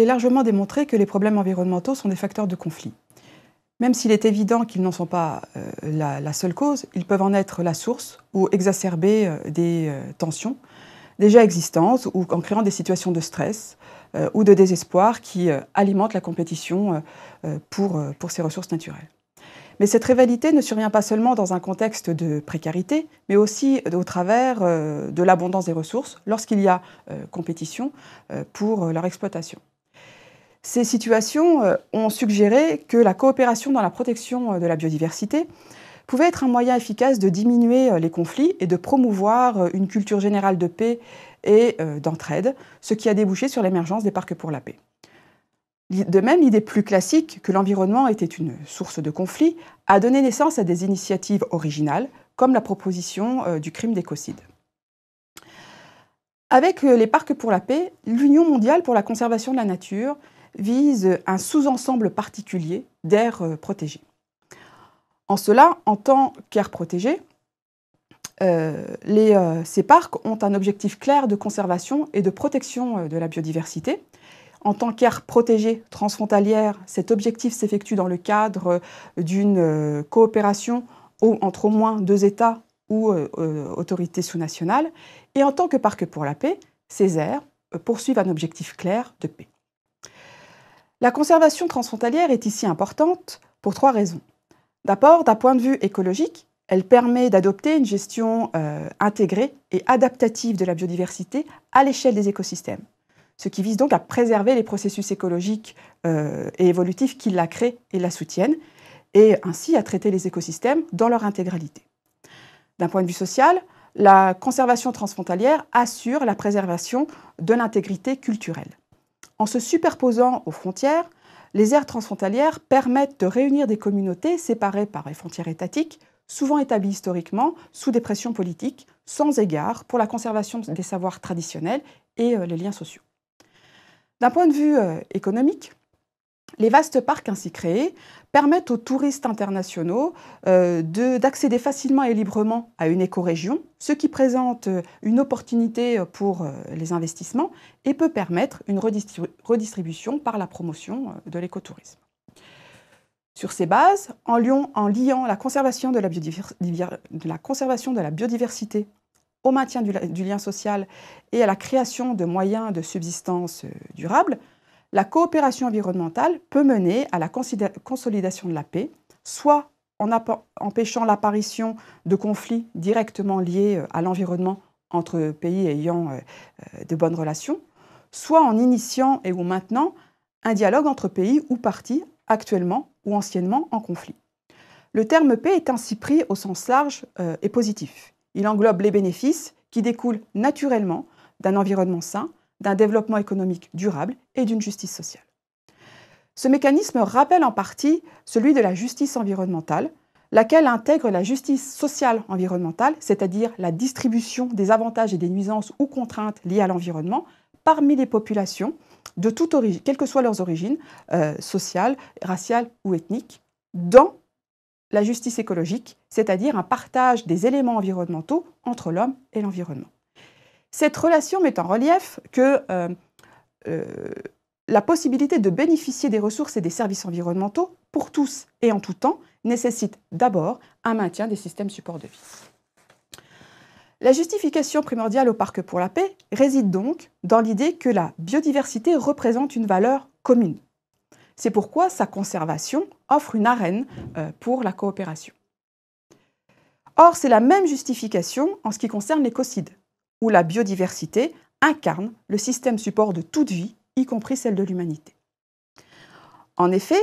est largement démontré que les problèmes environnementaux sont des facteurs de conflit. Même s'il est évident qu'ils n'en sont pas euh, la, seule cause, ils peuvent en être la source ou exacerber euh, des euh, tensions déjà existantes ou en créant des situations de stress ou de désespoir qui alimentent la compétition pour, pour ces ressources naturelles. Mais cette rivalité ne survient pas seulement dans un contexte de précarité, mais aussi au travers de l'abondance des ressources lorsqu'il y a compétition pour leur exploitation. Ces situations euh, ont suggéré que la coopération dans la protection euh, de la biodiversité pouvait être un moyen efficace de diminuer euh, les conflits et de promouvoir une culture générale de paix et d'entraide, ce qui a débouché sur l'émergence des parcs pour la paix. De même, l'idée plus classique que l'environnement était une source de conflits a donné naissance à des initiatives originales, comme la proposition du crime d'écocide. Avec les parcs pour la paix, l'Union mondiale pour la conservation de la nature vise un sous-ensemble particulier d'aires euh, protégées. En cela, en tant qu'aires protégées, euh, euh, ces parcs ont un objectif clair de conservation et de protection de la biodiversité. En tant qu'aires protégées transfrontalières, cet objectif s'effectue dans le cadre d'une coopération entre au moins deux États ou autorités sous-nationales. Et en tant que parc pour la paix, ces aires poursuivent un objectif clair de paix. La conservation transfrontalière est ici importante pour trois raisons. D'abord, d'un point de vue écologique, elle permet d'adopter une gestion euh, intégrée et adaptative de la biodiversité à l'échelle des écosystèmes, ce qui vise donc à préserver les processus écologiques euh, et évolutifs qui la créent et la soutiennent, et ainsi à traiter les écosystèmes dans leur intégralité. D'un point de vue social, la conservation transfrontalière assure la préservation de l'intégrité culturelle. En se superposant aux frontières, les aires transfrontalières permettent de réunir des communautés séparées par les frontières étatiques, souvent établies historiquement sous des pressions politiques, sans égard pour la conservation des savoirs traditionnels et euh, les liens sociaux. D'un point de vue euh, économique, les vastes parcs ainsi créés permettent aux touristes internationaux euh, d'accéder facilement et librement à une écorégion, ce qui présente euh, une opportunité euh, pour les investissements et peut permettre une redistribution par la promotion de l'écotourisme. Sur ces bases, en, liant la conservation de la, biodiversité au maintien du, lien social et à la création de moyens de subsistance durables, durable, la coopération environnementale peut mener à la consolidation de la paix, soit en empêchant l'apparition de conflits directement liés euh, à l'environnement entre pays ayant euh, euh, de bonnes relations, soit en initiant et ou maintenant un dialogue entre pays ou parties actuellement ou anciennement en conflit. Le terme paix est ainsi pris au sens large et positif. Il englobe les bénéfices qui découlent naturellement d'un environnement sain, d'un développement économique durable et d'une justice sociale. Ce mécanisme rappelle en partie celui de la justice environnementale, laquelle intègre la justice sociale environnementale, c'est-à-dire la distribution des avantages et des nuisances ou contraintes liées à l'environnement parmi les populations, de toute origine, quelles que soient leurs origines, euh, sociales, raciales ou ethniques, dans la justice écologique, c'est-à-dire un partage des éléments environnementaux entre l'homme et l'environnement. Cette relation met en relief que euh, euh, la possibilité de bénéficier des ressources et des services environnementaux pour tous et en tout temps nécessite d'abord un maintien des systèmes supports de vie. La justification primordiale au Parc pour la paix réside donc dans l'idée que la biodiversité représente une valeur commune. C'est pourquoi sa conservation offre une arène euh, pour la coopération. Or, c'est la même justification en ce qui concerne l'écocide où la biodiversité incarne le système support de toute vie, y compris celle de l'humanité. En effet,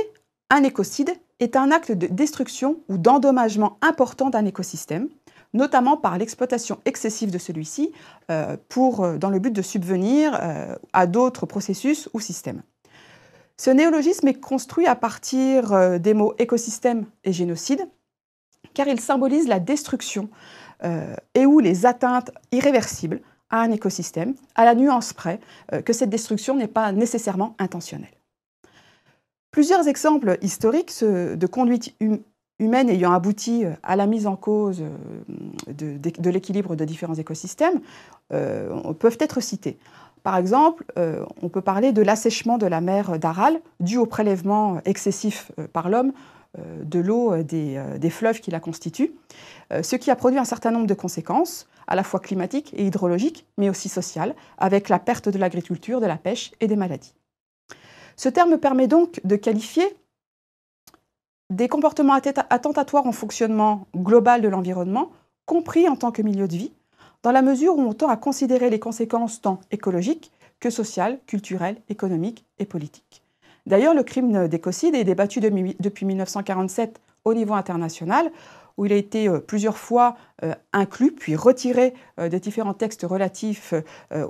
un écocide est un acte de destruction ou d'endommagement important d'un écosystème, notamment par l'exploitation excessive de celui-ci euh, euh, dans le but de subvenir euh, à d'autres processus ou systèmes. Ce néologisme est construit à partir des mots écosystème et génocide, car il symbolise la destruction euh, et où les atteintes irréversibles à un écosystème, à la nuance près euh, que cette destruction n'est pas nécessairement intentionnelle. Plusieurs exemples historiques de conduite hum, humaine ayant abouti euh, à la mise en cause de, l'équilibre de différents écosystèmes peuvent être cités. Par exemple, on peut parler de l'assèchement de la mer d'Aral dû au prélèvement excessif par l'homme euh, de l'eau euh, euh, des, fleuves qui la constituent, ce qui a produit un certain nombre de conséquences, à la fois climatiques et hydrologiques, mais aussi sociales, avec la perte de l'agriculture, de la pêche et des maladies. Ce terme permet donc de qualifier des comportements attentatoires au fonctionnement global de l'environnement, compris en tant que milieu de vie, dans la mesure où on tend à considérer les conséquences tant écologiques que sociales, culturelles, économiques et politiques. D'ailleurs, le crime d'écocide est débattu depuis 1947 au niveau international, où il a été euh, plusieurs fois euh, inclus puis retiré euh, des différents textes relatifs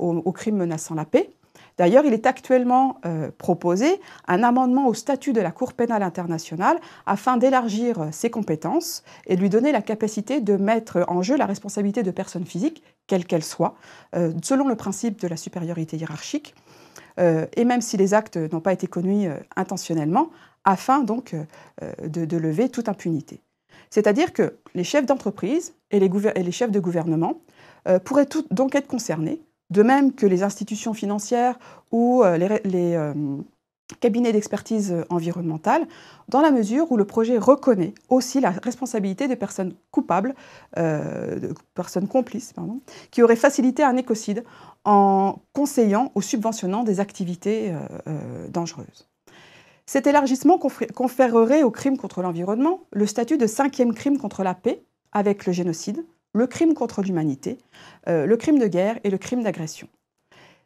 aux, crimes menaçant la paix. D'ailleurs, il est actuellement proposé un amendement au statut de la Cour pénale internationale afin d'élargir ses compétences et lui donner la capacité de mettre en jeu la responsabilité de personnes physiques, quelles qu'elles soient, selon le principe de la supériorité hiérarchique. Euh, et même si les actes n'ont pas été connus euh, intentionnellement, afin donc euh, de, lever toute impunité. C'est-à-dire que les chefs d'entreprise et, les chefs de gouvernement pourraient donc être concernés, de même que les institutions financières ou les, cabinet d'expertise environnementale, dans la mesure où le projet reconnaît aussi la responsabilité des personnes coupables, euh, de personnes complices, qui auraient facilité un écocide en conseillant ou subventionnant des activités euh, euh, dangereuses. Cet élargissement conférerait au crime contre l'environnement le statut de cinquième crime contre la paix, avec le génocide, le crime contre l'humanité, le crime de guerre et le crime d'agression.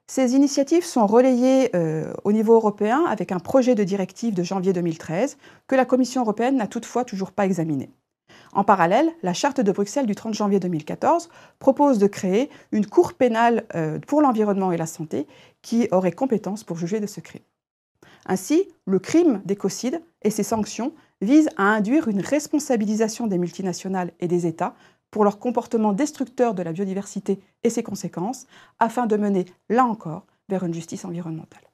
Ces initiatives sont relayées euh, au niveau européen avec un projet de directive de janvier 2013 que la Commission européenne n'a toutefois toujours pas examiné. En parallèle, la charte de Bruxelles du 30 janvier 2014 propose de créer une cour pénale euh, pour l'environnement et la santé qui aurait compétence pour juger de ce crime. Ainsi, le crime d'écocide et ses sanctions visent à induire une responsabilisation des multinationales et des États pour leur comportement destructeur de la biodiversité et ses conséquences, afin de mener, là encore, vers une justice environnementale.